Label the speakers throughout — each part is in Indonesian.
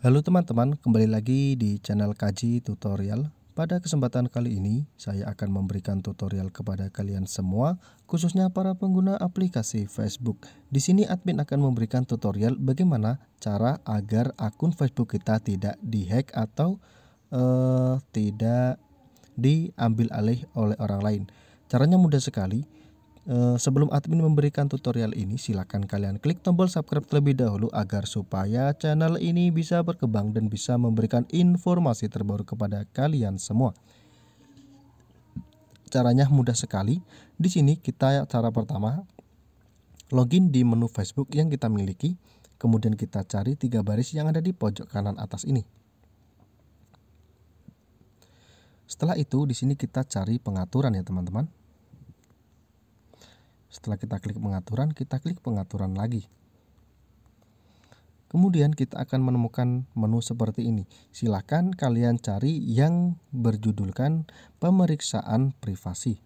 Speaker 1: Halo teman-teman, kembali lagi di channel Kaji Tutorial. Pada kesempatan kali ini, saya akan memberikan tutorial kepada kalian semua, khususnya para pengguna aplikasi Facebook. Di sini admin akan memberikan tutorial bagaimana cara agar akun Facebook kita tidak dihack atau uh, tidak diambil alih oleh orang lain. Caranya mudah sekali. Eh, sebelum admin memberikan tutorial ini, silahkan kalian klik tombol subscribe terlebih dahulu agar supaya channel ini bisa berkembang dan bisa memberikan informasi terbaru kepada kalian semua. Caranya mudah sekali. Di sini kita cara pertama login di menu Facebook yang kita miliki, kemudian kita cari tiga baris yang ada di pojok kanan atas ini. Setelah itu di sini kita cari pengaturan ya teman-teman. Setelah kita klik pengaturan, kita klik pengaturan lagi. Kemudian kita akan menemukan menu seperti ini. Silakan kalian cari yang berjudulkan pemeriksaan privasi.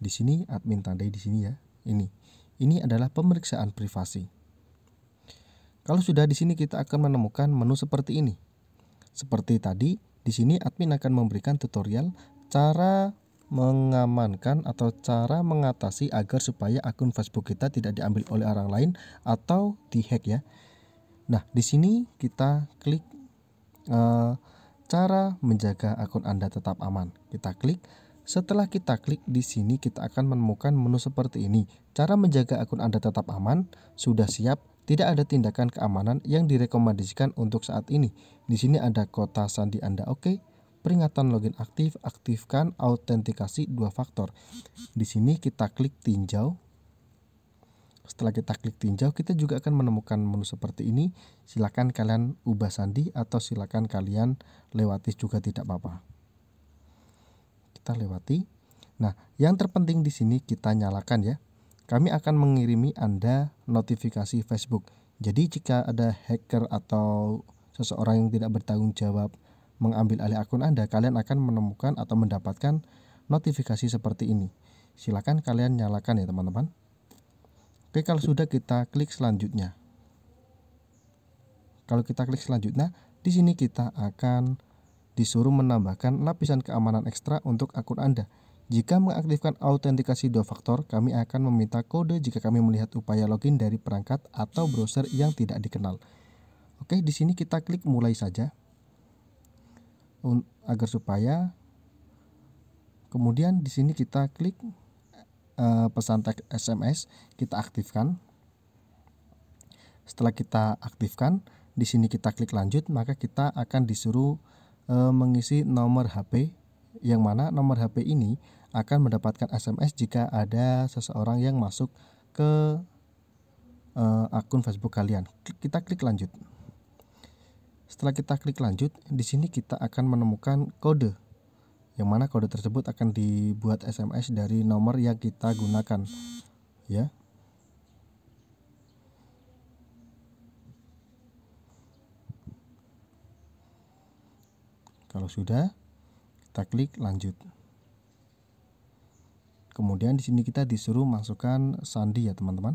Speaker 1: Di sini admin tandai di sini ya. Ini. Ini adalah pemeriksaan privasi. Kalau sudah di sini kita akan menemukan menu seperti ini. Seperti tadi, di sini admin akan memberikan tutorial cara mengamankan atau cara mengatasi agar supaya akun Facebook kita tidak diambil oleh orang lain atau dihack ya. Nah, di sini kita klik uh, cara menjaga akun Anda tetap aman. Kita klik. Setelah kita klik di sini kita akan menemukan menu seperti ini. Cara menjaga akun Anda tetap aman sudah siap. Tidak ada tindakan keamanan yang direkomendasikan untuk saat ini. Di sini ada kota sandi Anda. Oke. Okay Peringatan login aktif, aktifkan autentikasi dua faktor. Di sini kita klik tinjau. Setelah kita klik tinjau, kita juga akan menemukan menu seperti ini. Silakan kalian ubah sandi atau silakan kalian lewati juga tidak apa-apa. Kita lewati. Nah, yang terpenting di sini kita nyalakan ya. Kami akan mengirimi Anda notifikasi Facebook. Jadi jika ada hacker atau seseorang yang tidak bertanggung jawab mengambil alih akun Anda, kalian akan menemukan atau mendapatkan notifikasi seperti ini. Silakan kalian nyalakan ya teman-teman. Oke, kalau sudah kita klik selanjutnya. Kalau kita klik selanjutnya, di sini kita akan disuruh menambahkan lapisan keamanan ekstra untuk akun Anda. Jika mengaktifkan autentikasi dua faktor, kami akan meminta kode jika kami melihat upaya login dari perangkat atau browser yang tidak dikenal. Oke, di sini kita klik mulai saja agar supaya kemudian di sini kita klik eh, pesan teks SMS kita aktifkan setelah kita aktifkan di sini kita klik lanjut maka kita akan disuruh eh, mengisi nomor HP yang mana nomor HP ini akan mendapatkan SMS jika ada seseorang yang masuk ke eh, akun Facebook kalian kita klik lanjut setelah kita klik lanjut, di sini kita akan menemukan kode yang mana kode tersebut akan dibuat SMS dari nomor yang kita gunakan. Ya. Kalau sudah, kita klik lanjut. Kemudian di sini kita disuruh masukkan sandi ya, teman-teman.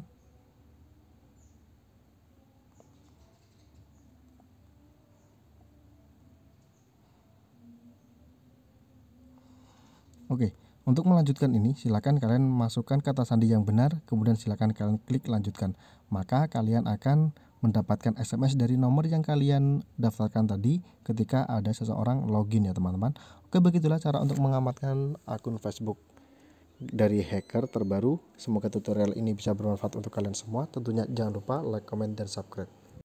Speaker 1: Oke, untuk melanjutkan ini silakan kalian masukkan kata sandi yang benar, kemudian silakan kalian klik lanjutkan. Maka kalian akan mendapatkan SMS dari nomor yang kalian daftarkan tadi ketika ada seseorang login ya teman-teman. Oke, begitulah cara untuk mengamatkan akun Facebook dari hacker terbaru. Semoga tutorial ini bisa bermanfaat untuk kalian semua. Tentunya jangan lupa like, comment, dan subscribe.